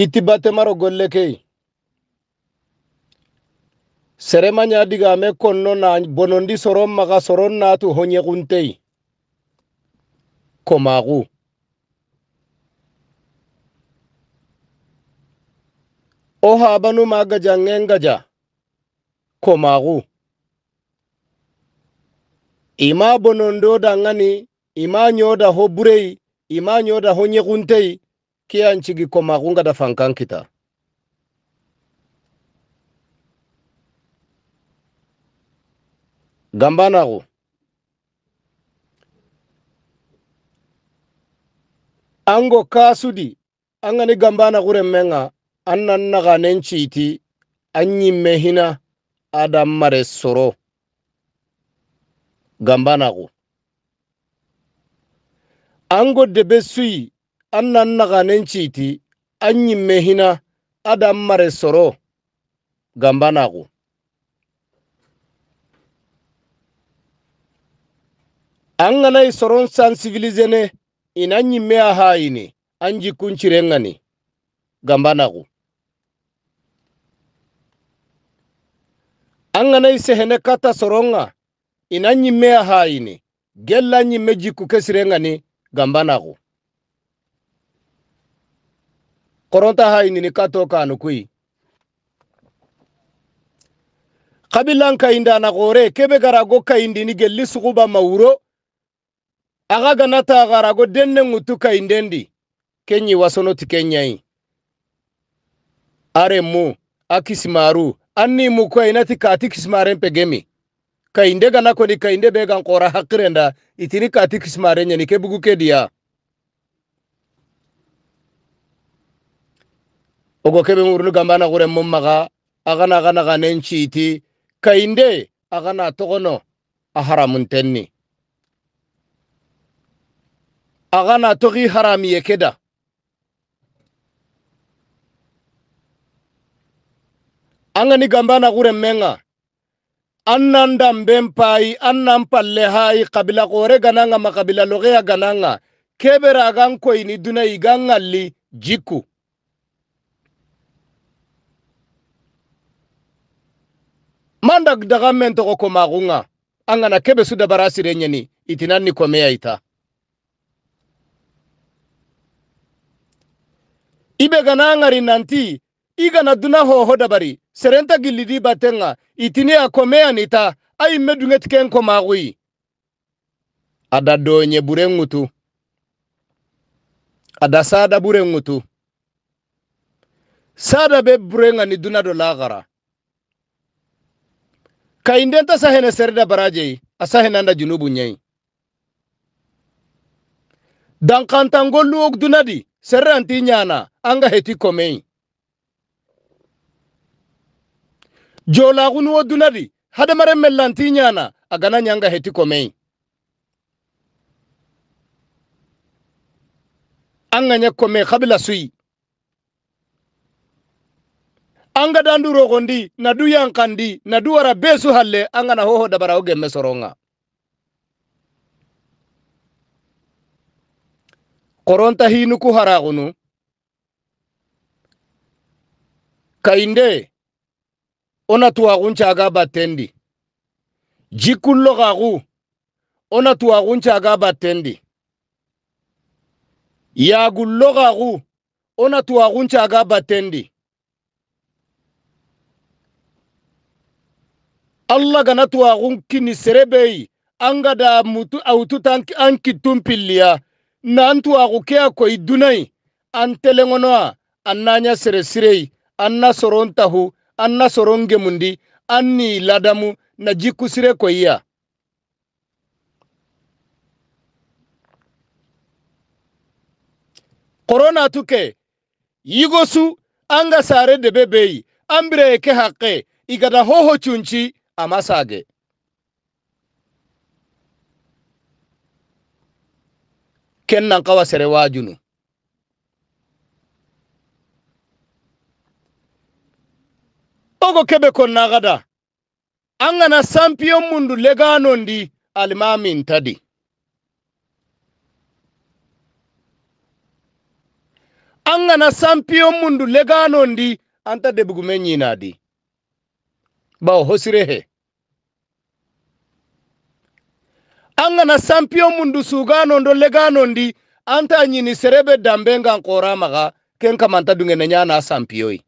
kitti batte maro golle kee seremanya nya digame konno na bonondi soron maga soron natu honye kuntei komagu o habanu magaja ngengaja komagu ima bonondo dangani ima nyoda ho burei ima nyoda honye kuntei nchi giko magunga da fankankita kita gambanaxu ango kasudi an ni gambana gure menga an nan naganen citi an yi mehina adam mare soro gambana ku ango go debe suyi an nan naganen citi an yimme hina adan mare soro gambanaku an ganai soron san civilizene inan yimme a hayini an jikkunciren gani gambanaku an ganai sehene kata soronga inan yimme a hayini gella yimme jikku kesiren gani gambanaku koronta hayni ni kato kanu kui kabilan inda na gore kebe garago indi ni gelli suguba mauro aga ganata garago denne ngutu kaindendi kenyi wasono kenyai are mu akismaru anni mu kainati kati kismaren pegemi kainde gana koni be began qora hakirenda itini kati kismaren ni kebugu kediya ogo kebe ngurunu gambana gure mummaga agana agana ganen chiti kainde agana togono aharamun tenni agana togi haramiye keda angani gambana gure menga annan damben pai annan palle hai kabila gore gananga makabila logeya gananga kebera gan koyini duna igan alli jiku manda daga men togo ko magunga angana kebe suda dabara renyeni itinani itinan ni ita ibe gana angari nanti na duna hoho dabari serenta gilidi batenga itine kwa mea nita ai medunget ken ko magui ada donye bure ngutu ada sada bure ngutu sada be bure ni duna do lagara kaindenta sahene serda barajei asahenanda junubu nyei dankantango luok dunadi anti nyana anga heti komei jolagunuwo dunadi hadamaren mellanti nyana agana nyanga heti komei anga nya kome kabila sui an ga dandu rogondi na du yankandi na du wara besu halle anga na hoho dabara oge mesoronga koronta hinu ku haragunu kainde ona tuwagun caga battendi jikullo gagu ona tuwagun caga battendi yagullo gagu ona tuwagun aga batendi allah gana tuwa kini serebei anga da mutu aututa an kittun filiya na an tuwa kukeya koi dunai an telengonoa an nanya sere an na soron tahu an na soron gemundi an ni ladamu na jiku sire koiya korona tuke yigosu anga sare da beyi an bire ke hakke igada hoho cunci amasaage kennan kawa sere waajunu ogo kebe konnagada an gana sampiyon mundu leganondi alimamin tadi an gana sampiyon mundu leganondi anta debugumen yinadi bawo hosirehe anga na sampiyo mundu sugano ndo legano ndi anta nyini serebe dambe nga nkora maga ken kamanta dungene nyana sampiyoi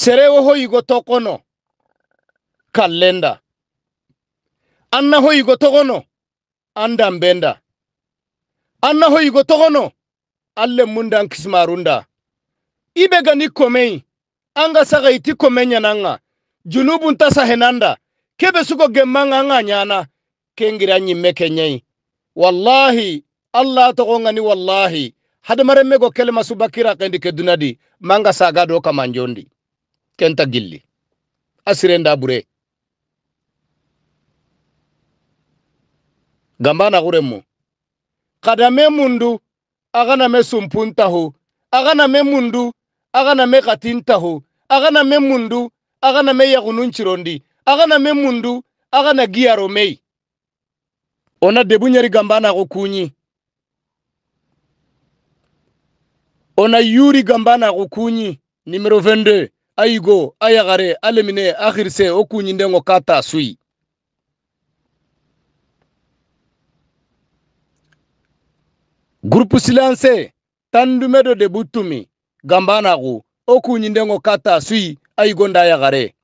serewo hoyigo tokono kallenda anna hoyigo togono an dambenda anna hoyigo togono an lemmundan kismarunda ibe gani komei an ga saga iti komenya komeyananga junubu ntasa sahenanda kebe suko gemanga an ga kengira ɲimme ke wallahi allah togon ni wallahi hadamaren me go kelema kendi ke dunadi manga saga do kamanjondi kenta gilli asirenda bure gambana guremu kadame mundu agana me agana me mundu agana me katintahu agana me mundu agana me yagunun chirondi agana me mundu agana giyaro mei ona debu nyari gambana go kunyi ona yuri gambana go kunyi numero 22 aigo ayagare alemine akhirse o kunyi ndengo kata sui groupe silence tandumedo debu tumi gambana go okunyi ndengo kata sui ay gonda yagare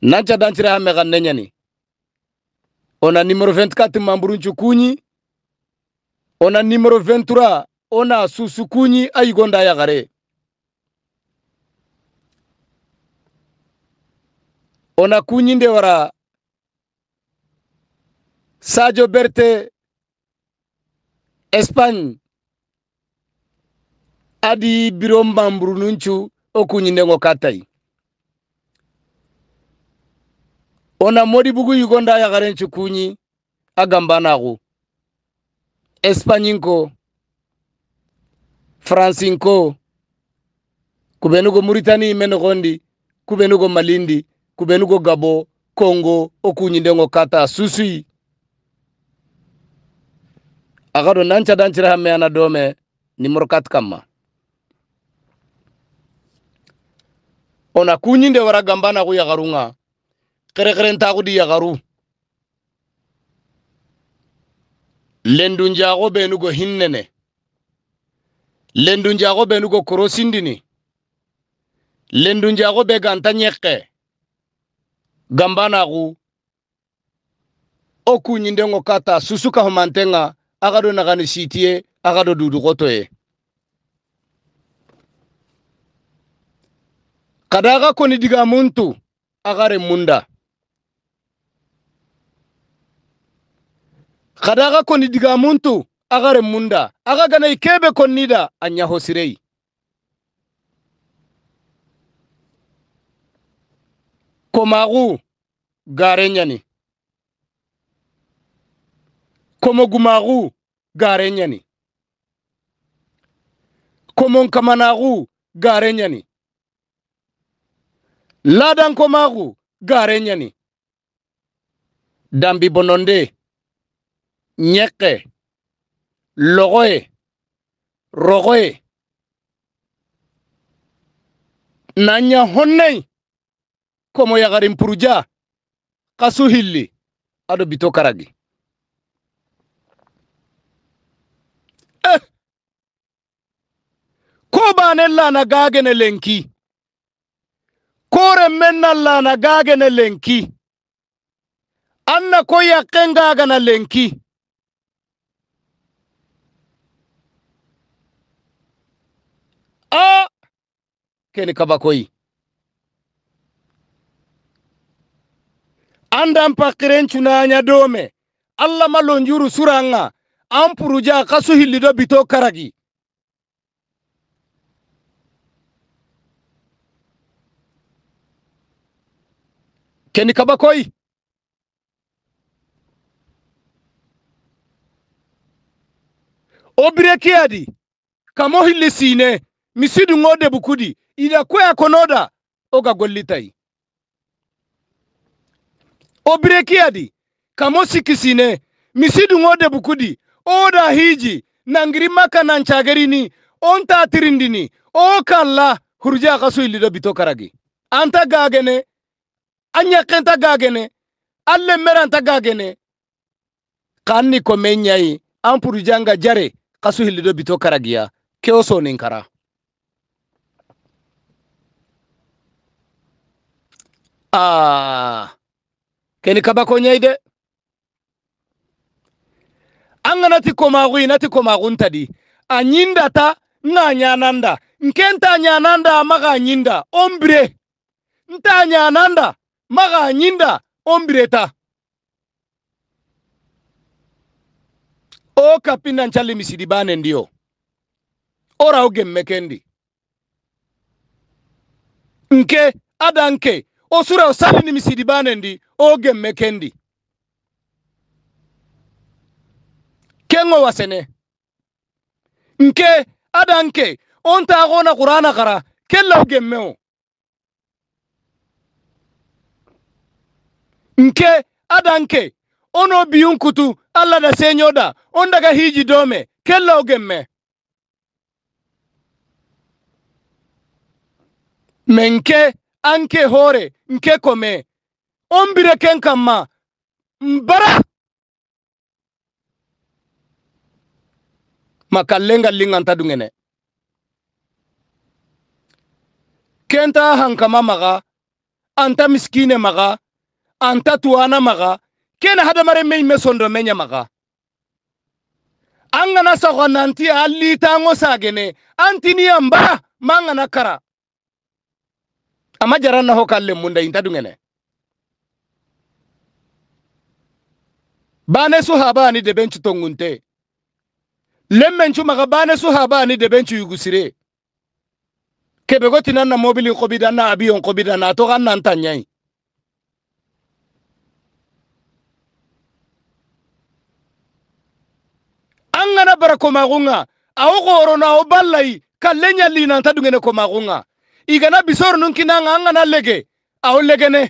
nanca dancire hame ganne nyani ona numero 24 mamburunchu kunyi ona numero 23 ona susu kunyi ay gonda yagare ona kunyi nde wara sadio berte espagne adi biro mbamburu nunchu okunyinde ngo katai ona modi bugu yugonda yagaren chukunyi agambanagu espanyinko fransinko kubenugo muritani imenogondi kubenugo malindi kubenugo gabo kongo okunyinde ngo kata susui agado nancha danchira hamme ana dome nimor kat ona kunyinde wara gambana ku yagarunga kerekeren taku di yagaru lendunjago benugo hinnene lendunjago benugo korosindini lendunjago be ganta nyekke gambanaku o kunyindengo kata susu kahumantenga agado nagani sitiye agado dudugotoye kadaga koni diga muntu agare munda kadaga koni diga muntu agare munda aga gana ikebe konida anyaho sirei komagu garenyani komogumagu garenyani komonkamanagu garenyani ladan ko magu gare nyani dambi bononde nyeke logoye rogoye nanya honnei komo yagarin puruja kasu hilli ado bito karagi eh. ko bane lana gagene lenki kore men nan lana gagene lenki anna ko yakken gagana lenki a keni kabakoyi andan pakiren cunanya dome allah malonjuru suranga an puruja kasu hillido bito karagi Ken Kabakoi obrekiadi kamo hilli sine misidu ngode bukudi ida kwea konoda oga gollitai obrekiadi kamo sikisine misidu ngode bukudi oda hiji nangiri maka nanchagerini onta atirindini o kalla hurja kasu ilido bitokaragi anta gagene anyakhen ta gagene alle meran ta gagene kanni ko menyai an janga jare kasu hilido bito karagiya keo sonin kara ah keni kabako yayi de an gana ti komaxu inati komaxuntadi a ɲindata nga ɲananda nkenta ɲananda a maxa ɲinda onbire nta ɲananda maga nyinda ombireta o kapinda nchali misidi bane ndio ora ogemme kendi nke ada nke osura osali ni misidi bane ndi ogemme kendi kengo wasene nke ada nke onta agona qur'ana qara kella ogemmeo nke nke ono biyun kutu alla da da on daga hiji dome kella ogemme menke anke hore nke kome on bire ken kamma mbara makallenga linganta dungene kenta hankama maga anta miskine maga anta tuwana maga kena hadamaren men me sondo menya maga an gana sago nanti alli tango sagene antini yamba man gana kara amma jaran na ho kallen munda inta bane su habani de bencu tongunte lemmencu maga bane su habani de bencu yugusire kebe gotinan na mobilin na abiyon kobida na to kan an gana bara komaxunga awo xorona awo ballayi kalle ɲallinanta dungene komaxunga i gana bisor nun kinanga an lege awo legene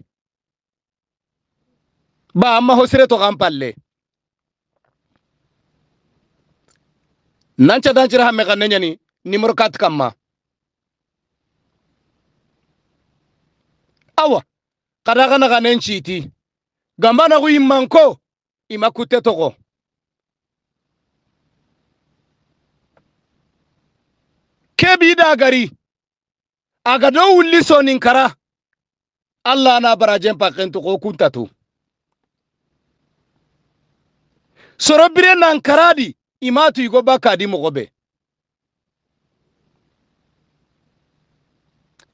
ba an maxo sire toxan palle nan cadancira xame xanne ɲani nimero kat kamma awa kada xana xanen ciiti gamba naxu yimmanko ima kutte kebiɗa gari aga do wulli sonin kara allah na barajen pakentu ko kuntatu soro bire nan karadi imatu igo bakadi mogobe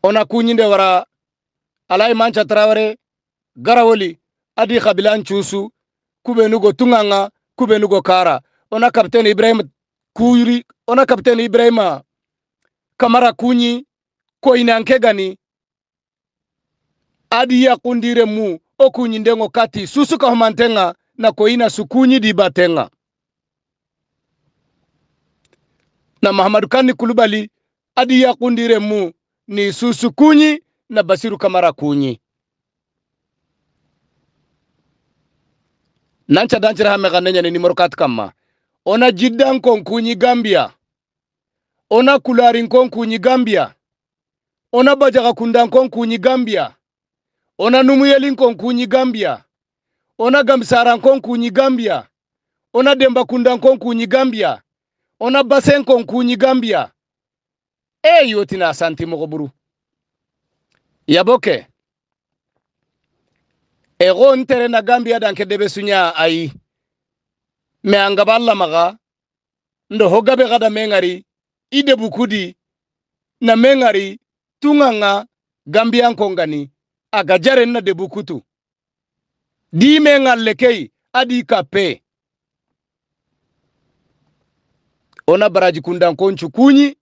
ona kuñinde wara alai manca taraware garawoli adi kabilan cuusu kubenugo tunganga kubenugo kara ona kapten ibrahima kuri ona kapten ibrahima kamara kunyi ko inankegani adi yakundire mu okunyi ndengo kati susu kahomantenga na ko ina sukunyi dibatenga na mahamadu kanni kulubali adi yakundire mu ni susu kunyi na basiru kamara kunyi nanca dancira hame ganenya ni morokat kama ona jiddan kon kunyi gambia ona kularin kon kunyi gambia ona bajaka kundan kon kunyi gambia ona numuyelin kon kunyi gambia ona gamsaran kon kunyi gambia ona demba kundan kon kunyi gambia ona basen kon kunyi gambia e na santi mogo buru yaboke ego ntere na gambia danke debe sunya ayi me angaballa maga ndo hogabe gada mengari ide bukudi na mengari tunganga gambia nkongani aga na debukutu di mengal lekei adi kape ona baraji kunda nkonchu kunyi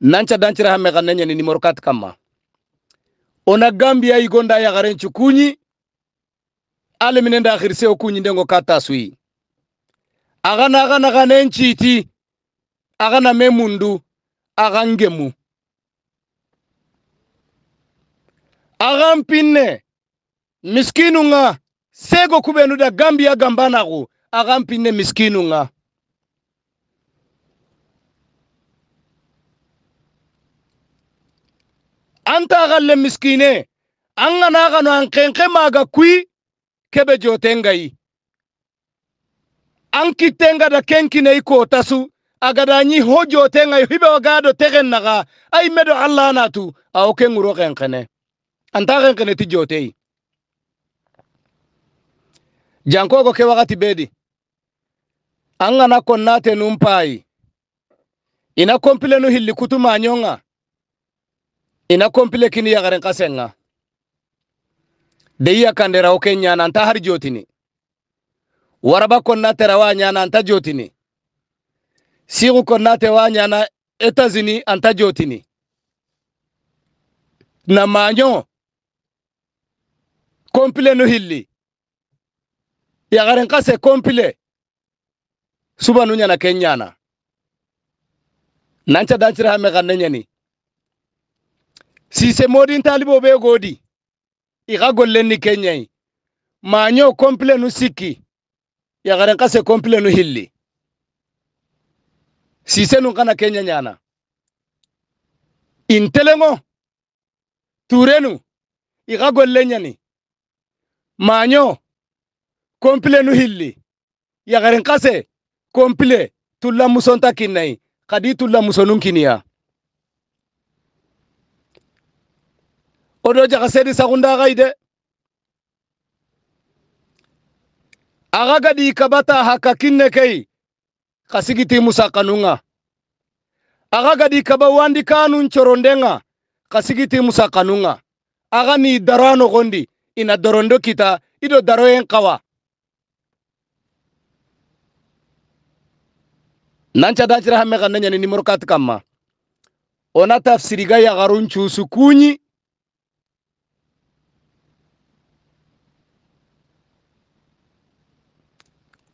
nancha danchira hame ganenye ni numero kama ona gambia igonda ya garenchu kunyi ale minenda akhirise okunyi ndengo sui agana agana ganen chiti akana memundu akankemu akampinne miskinu nga sego kubenu da gambi agambanaku akampinne miskinu nga anta akalle miskine angana akano ankenke maga kui kebe jotengai ankitenga da kenkine ikotasu agadañi hojotengayo hibe ogado tegen naga ai medo allanatu ao ke ŋuro kenkene anta kenkene ti jotei jankogo ke wakati bedi an gana konnatenun payi ina kompilenu hilli kutu manyonga ina kompile kini yagaren kasenga deyiya kanderawo ke nyana har jotini waraba konna terawa nyana jotini siru konnate wanyana Etats-Unis anta jotini na manyo kompile no hilli yagaren kase kompile suba nu ñana ken nancha dancira hame xanne ñani sise modin talibo be godi ixa ni ken ñayi maño kompile nu sikki yagaren kase kompile nu hilli sisenu kana kenya nyana intelengo turenu iga golle nyani maanyo kompilenu hilli yagarin kase kompile tulla musonta kinnai kadi tulla musonun kiniya odo jaga sedi sagundagai de aga gadi kabata haka kinne kei kasigiti musakanunga agagadi kaba wandi kanu nchorondenga kasigiti musakanunga aga ni darano gondi ina dorondo kita ido daro kawa Nancha dajira hamega nini ni nimoro kama ona tafsiriga ya garunchu sukuni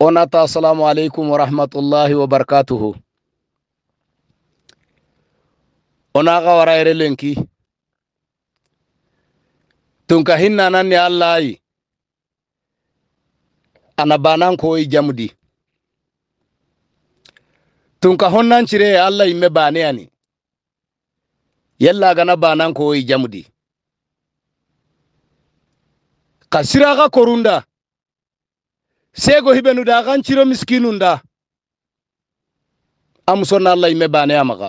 onata assalamu alaikum warahmatullahi wabarakatuhu onaga waraire lenki tunka hinnananni allayi ana banan koyi jamdi tunka honnancire allah imme baneyani yalla gana banan koyi jamudi ka siraga korunda sego miskinu nda miskinunda na allah imme baneyamaga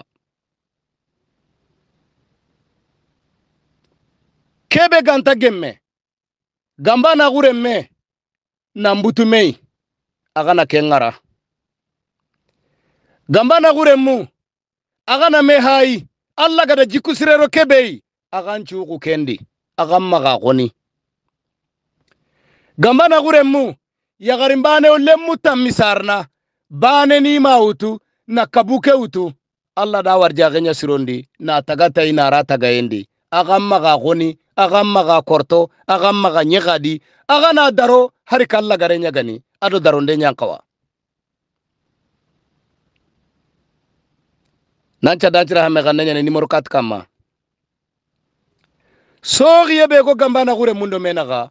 kebe ganta gemme gamba mbutu mei agana ken na gure mu agana me hai allah gada jiku sirero kebei agan chuku kendi agan maxa xoni gamba naxurenmu yagarimbaane olemu tammisarna baaneni mautu nakabuke utu allah da warjaakenya sirondi na tagata inara tagayendi agan maga goni agan maga korto agan maga nyegadi agana daro hari kalla gare nyagani ado daronde nyankawa nanca dancira hame ganne nyane nimoro kama sogiye beko gambana gure mundo menaga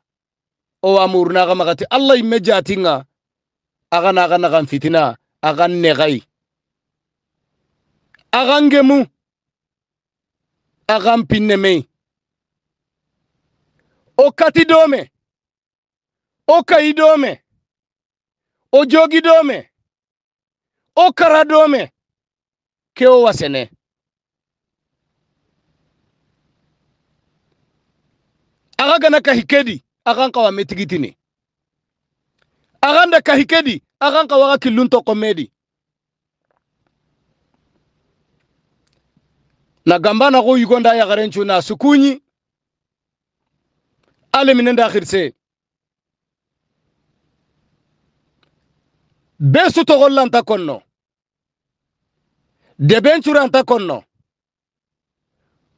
o amurna ga magati allah imme jati nga na aga na fitina agan negai agan gemu agan pinne me o kati dome o kai dome o jogi dome o kara dome ke o wasene aga gana kahikedi aganka kawa metigitini aganda kahikedi aganka kawa kilunto komedi na gamba na ko yugonda ya garenchu na sukunyi ale minenda da besu to gollanta konno debenchuranta konno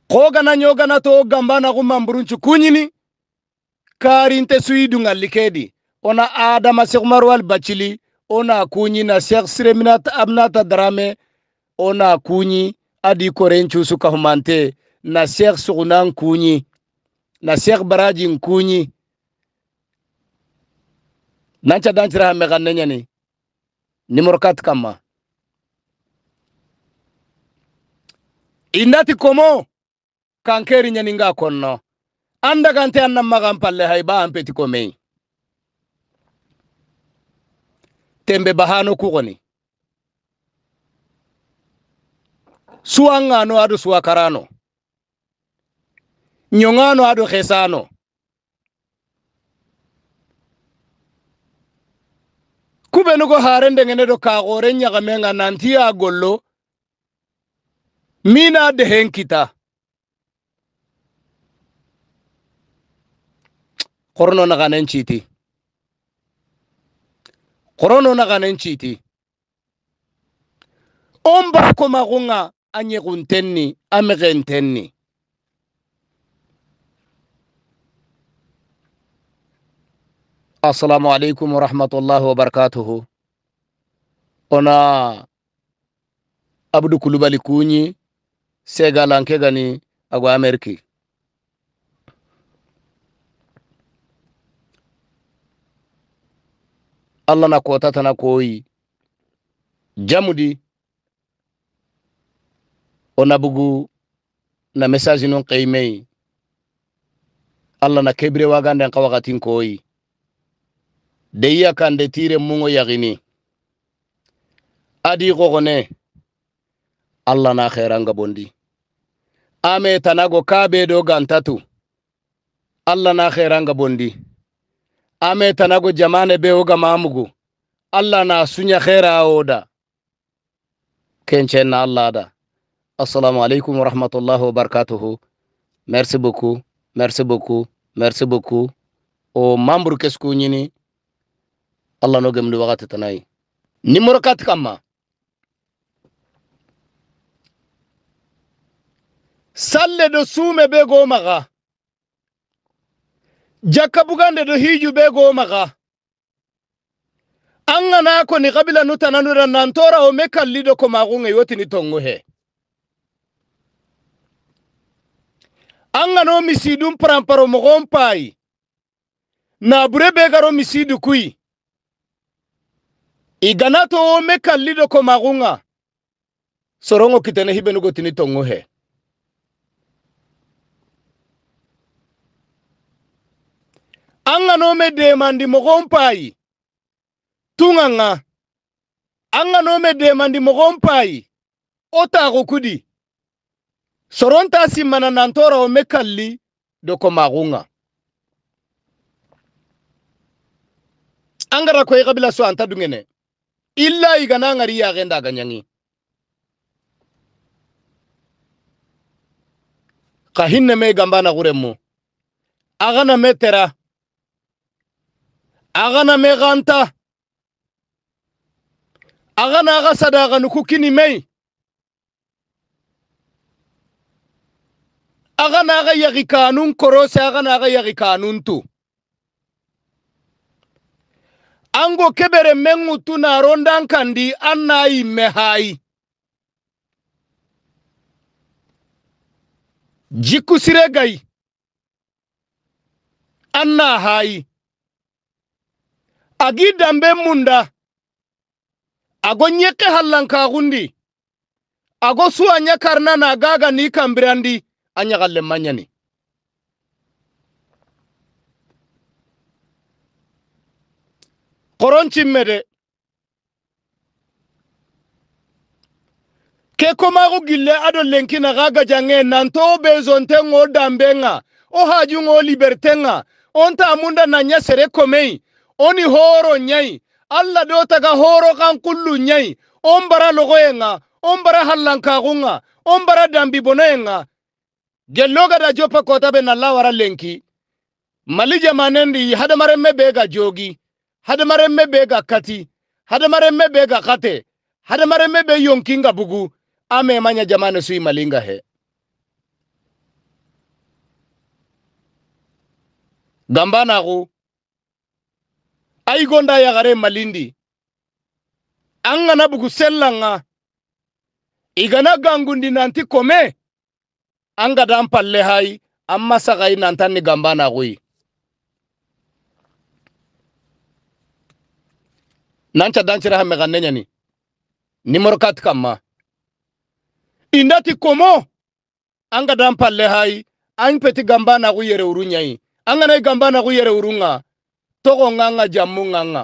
kogana nyogana to gamba na mamburunchu kunyini karinte suidu ngalikedi kedi ona adama sheikh marwal bachili ona kunyi na sheikh sireminat abnata darame ona kunyi adi korencusu kahumante na sheikh sugunan kunyi na sheikh baraji kunyi nanca dancira hame ganne ñani numéro 4 kamma komo kankeri nyaninga konno anda kante anna magan palle hay ba ampeti ko mey tembe bahano kugoni suwangano adu suwakarano nyongano adu khesano kube nuko harende ngene do kagore nyagamenga nanti ya gollo mina dehen kita qorno naqanan chiti qorno naqanan chiti on ba kuma kunga anye kuntenni amekentenni assalamu alaikum warahmatullahi wabarakatuhu ona abdu kulubali kunyi gani agwa ameriki allah na kota tana koyi jamudi ona bugu na message nun qaymei allah na kebre waganden ka wakatin koyi deyiya kande tire mungo yagini adi gogone allah na kheranga bondi ame tanago kabe do gantatu allah na kheranga bondi ame tanago jamane be oga mamugu allah na sunya khera awoda kenchenna allah da assalamu alaikum warahmatullahi wabarakatuhu merci beaucoup merci beaucoup merci beaucoup o mamburu kesku ñini allah no gemdu wakati tanayi numéro 4 kamma salle do suume be go maga jakkabugande bugande do hiju be go maga an gana ko ni kabila nu tananura nantora o me kalli do ko magunge yotini tongo he an gano misidun paramparo mogon na nabure be garo misidu kui ganato o me kalli do ko magunga sorongo kitene hibenugo tini tongo he anga nome demandi mogompayi tunganga anga nome demandi mogompayi otago kudi soronta simmana nantora o mekalli doko magunga angara koy e kabila so anta dungene illa igana ngari ya genda ganyangi kahinne me gambana guremu agana metera agana meeqaanta agana aga sadaaqanu ku kinimay agana aga yaqi kaanun korose agana aga yaqi kaanuntu ango kebere mengutu narondan kandi annayi gai jikku siregayi annahayi agi dambe munda ago nyeke hallankagundi ago su anya karna na gaga ni kambirandi anyagalle manyani koronchi mede ke komago gille ado lenkina ga jange nanto bezonte ngo dambe nga o haju ngo liberte nga onta munda nanya sere komei oni hooro ñayi allah ɗo taga hooro kan kullu ñayi on bara logoyen ŋa on bara hallankagun ŋa on bara dambi bonoyen ŋa gello gada joppa kota be nalla wara lenki mali jamanendi hadamarenme be ga jogi hadamarenme be ga kati hadamarenme be ga kate hadamarenme be yonkinga bugu a memanya jamane sui malinga he gambanagu aigonda gonda yagare malindi an gana bugu sellanga igana gangundi nanti kome an gadan palle hayi an masagai nantan ni gambana gui nanca dancira hame ganne nyani nimoro kat indati komo an gadan palle hayi an peti gambana gui yere urunyayi an ganai gambana gui yere urunga togo nganga jammu nganga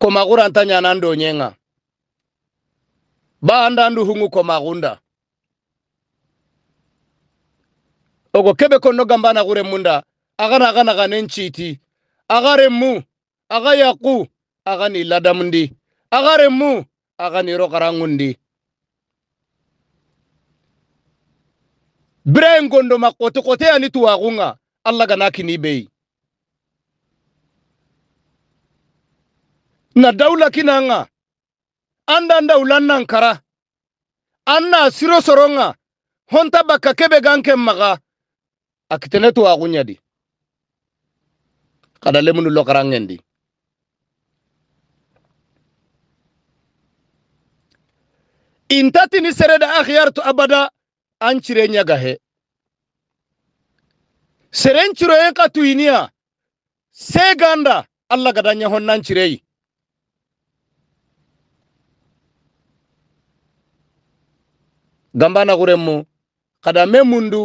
komakuranta nyana ndonyenga baandandu hungu komakunda ogo kebe kondo gambana kure munda agana agana ganenchiti agaremu aga yaku agani ladamundi agaremu agani rokarangundi bire ngondo makote kote ani tuwakunga allah ga ni beyi na daula kinanga anda anda nan kara anna siro soronga honta baka kebe ganke maga akitene to agunyadi kada lemunu lokarangendi ni sereda akhiyartu abada anchire nyaga ɲagahe seren ciroyen ka tuiniya se ganda alla gada ɲahon nan cireyi gambana guren mu kada me mundu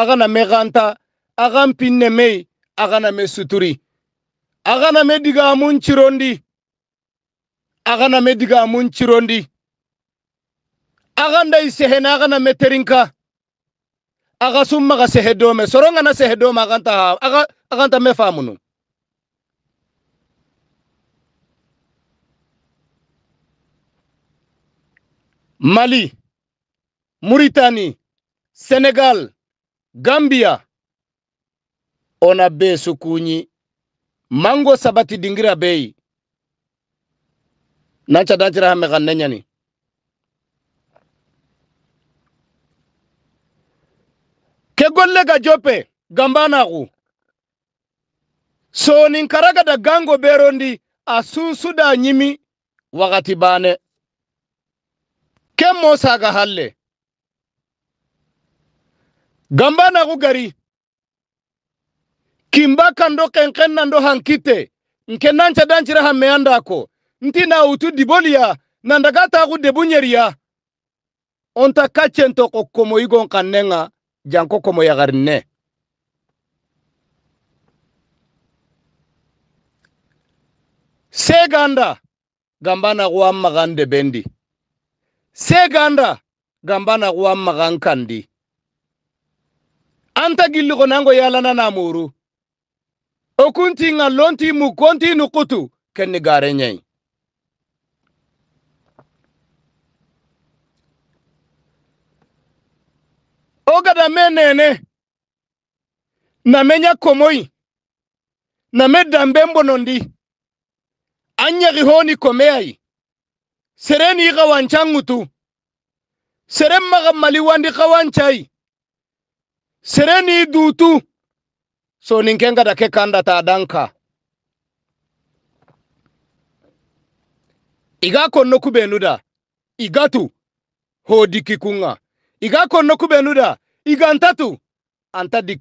agana me ganta agan pinne mei agana me suturi agana me diga mun cirondi agana me diga mun cirondi aganda isehena agana me terinka aga summa ga sehedome soronga na sehedome aganta aga aganta me famunu Mali muritani senegal Gambia ona be sukunyi mango sabati dingira bei nanca dancira hame kan ke ga jope So ni karaga da gango berondi a da nyimi wakati bane ken mo saga halle gambanaku gari kimba kando kenken nando hankite nke nanca dancira ko nti na utu diboliya nandagataku debunyeria. onta kaccento igon kanenga janko komo yagarinne seganda gambana guwan magan debendi seganda gambana guwan magan kandi anta gilli konango yalana muru okunti ngalonti lonti mukonti nukutu kenni gare nyai ogada menene namenya komoi namedambe mbonondi anyagi honi komeyai sereni kawanchangutu sere maga maliwandi kawanchai sereni dutu so ninkenga dake kanda ta danka iga konno kubenuda igatu hodikikunga iga ka konno kubenu da i anta n ta tu an ta di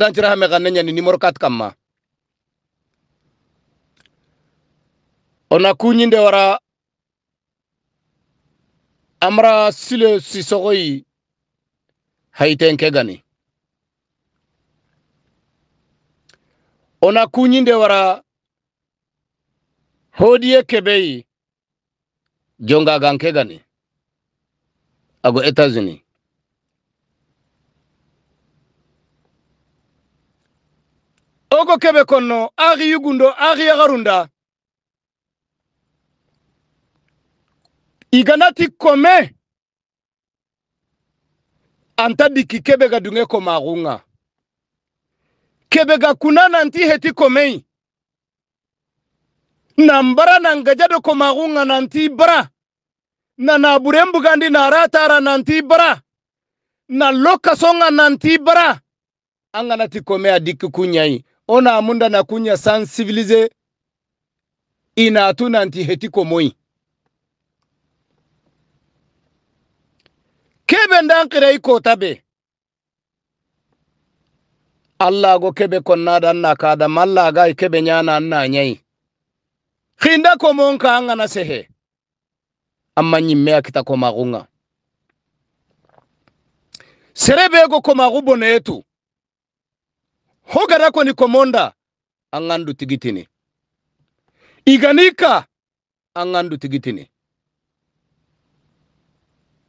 dancira hame kan ne nimoro kat ma wara amra sile sisogoyi haiten ke gani ona kuɲinde wara hodiye kebeyi jonga ganke gani ago etats oko ogo kebe konno axi yugundo axi yaxarunda iganati kome anta dikki kebe ga dunge komaxunga kebe ga kuna nanti heti komei nan bara ngajado ko magunga nanti bara na naburen bugandi na ratara nanti bara na songa nanti bara anga nati kome a dikki kunyai o amunda na kunya sensibilize inatu nanti heti komoi kebe ndan kirei kota be allah go kebe konnada na kada malla gai kebe nyana na nyai khinda komon na sehe amma nyimme kita komagunga serebego komagu boneetu hogara koni komonda angandu tigitini iganika angandu tigitini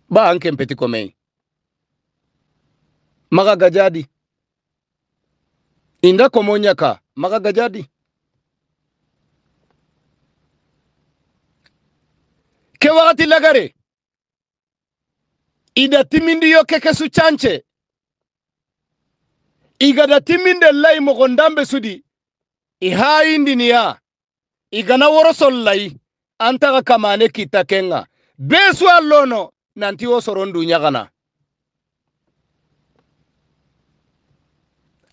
ba anke ankempeti komei maga gajadi inda komonyaka maga gajadi ke wakati lagare ida timindi yo keke su canche igada timinde lai mogondambe sudi ihayindiniya igana worosol lai antaga kamane kita kenga besu allono nanti wo soron duɲagana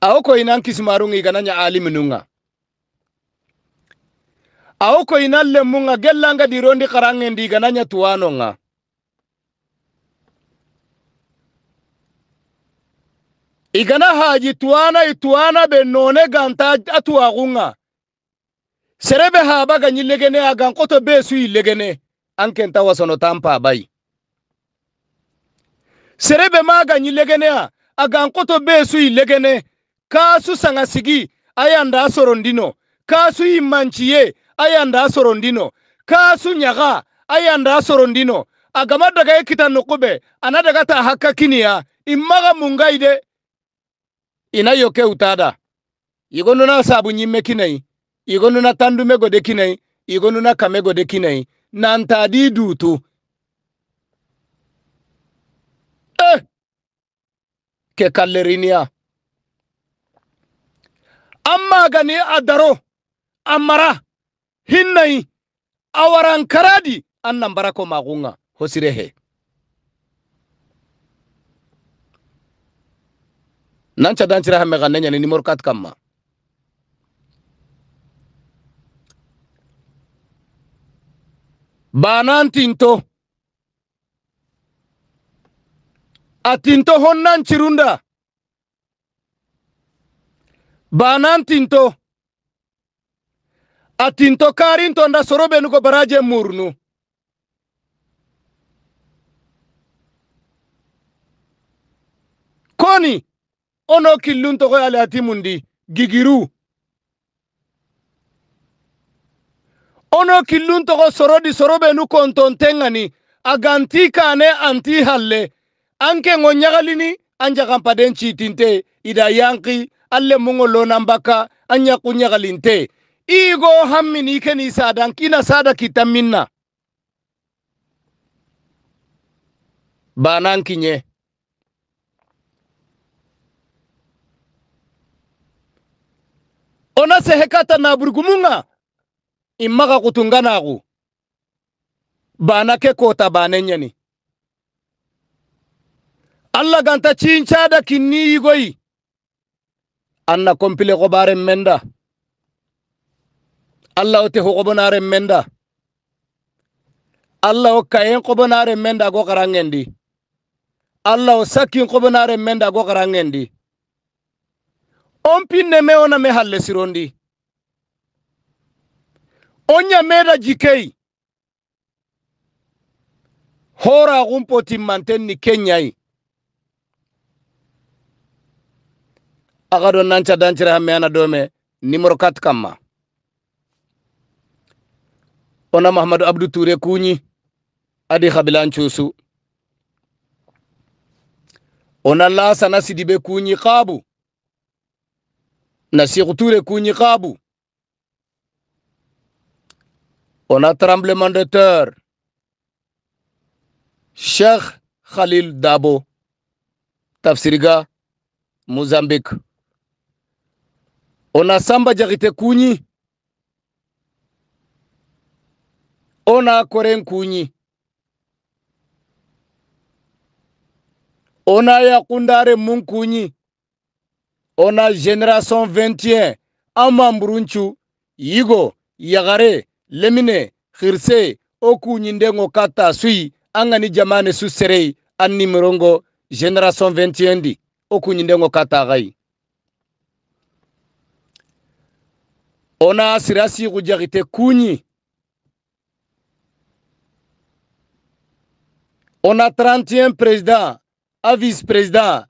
awo koyinan kisimarunga igana ɲa aliminunga awo ko inalle munga gellanga dirondi karangendi gananya tuwano nga igana haji tuwana ituwana benone none ganta atuwagunga serebe haba ganyilegene agankoto besu ilegene ankenta wasono tampa bai serebe ma ganyilegene a agankoto besu ilegene kasu sanga sigi ayanda sorondino kasu imanchiye ayanda sorondino ndino kaasu nyaga ayanda sorondino agama daga kita nukube ana daga ta hakka kiniya imaga mungaide de ina yoke utada igonuna sabu nyime kinai igonuna tandume gode kinai igonuna kame gode kinai di dutu eh ke kalleriniya amma gani adaro amara hinnai awaran karadi annan barako magunga hosirehe nanca dancira hamme ganne nyani nimor kat kamma banan tinto atinto honnan cirunda banan tinto ati nto kari nto ndasorobe nuko baraje murnu koni ono kilunto ko ale ati mundi gigiru ono kilunto ko sorodi sorobe nuko ntontengani aganti kane anti halle anke ngonyagalini anja kampaden chitinte ida yanki alle mungolo nambaka anya kunyagalinte igo hammini keni sadan kina sada kitan minna banan kinye ona sehekata naburgumunga immaga kutunganagu bana ke kota banenyani alla ganta chinchada kinni igoi anna kompile gobaren menda allah o teho qoɓonaren menda da allah o kayen qoɓonaren menda go xarangendi allah o sakkin qoɓonaren men da go xarangendi on pinne me ona me halle sirondi on ɲameda jikei hora gumpo timmanten ni kenyai agado nanca dancira hamme ana dome nimero kat kamma ona mahamadu abdu ture kunyi adi kabilan chusu ona lasa na sidibe kunyi kabu na siqture kunyi kabu ona tremblement de terre khalil dabo tafsiriga mozambique ona samba jagite kunyi ona onakore nkunyi ona yakundare munkunyi ona generation 21 amamburunchu yigo yagare lemine khirse ndengo kata sui angani jamane su serei mirongo generation 21 di ndengo kata gai ona sirasi kujagite kunyi On a 31 présidents, un vice-président.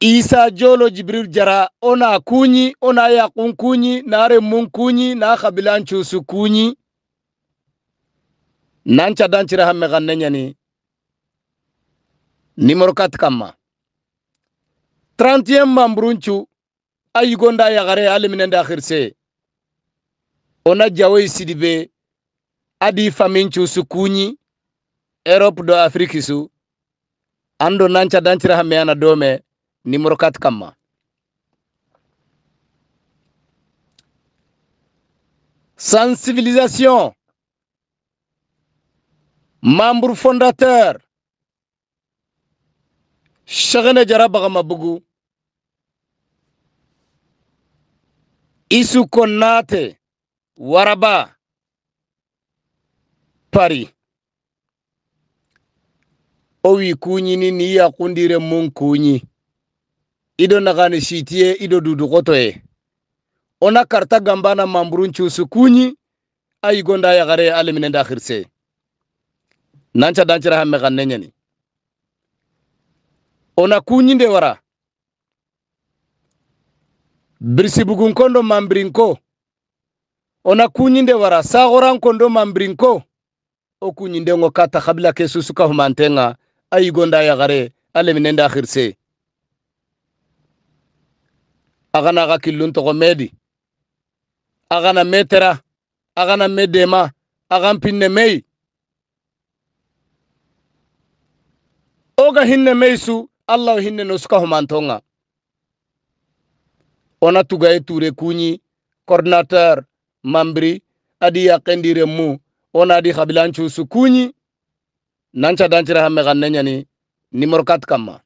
Isa Jolo Jibril Jara, on a Kouni, on a Yakun Kouni, Nare Moun Kouni, na Khabilan Chusu Kouni. Nancha danchira hamme gannenyani. Nimero 4 kama. 31 membres mambrunchu ayigonda yagare aliminenda On a Jawe Sidibé, adi Famin faminchu Kouni europe do su ando nanca dancira ana dome numéro 4 kamma sensibilisation membre fondateur shagana bagama mabugu isu konate waraba paris o wikunyi ni iya kundire mun kunyi ido nagani shitiye ido dudukotoye ona karta gambana mamburu nchusu kunyi ayigonda yagare alemine da khirse nanca dancira hamme ganne nyani ona kunyinde wara birsibugun kondo mambirinko ona kunyinde wara sagoran kondo mambirinko o kunyinde kata khabila kesusu kahumantenga' ayi gonda yagare alle minen da khirse agana ga killun to medi agana metera agana medema agan pinne mei oga hinne meisu allah hinne nosuka humantonga ona tugaye ture kunyi coordinateur mambri adi yakendire mu ona adi kabilanchusu kunyi nancha danchira hamme ganne nyani nimor kat kamma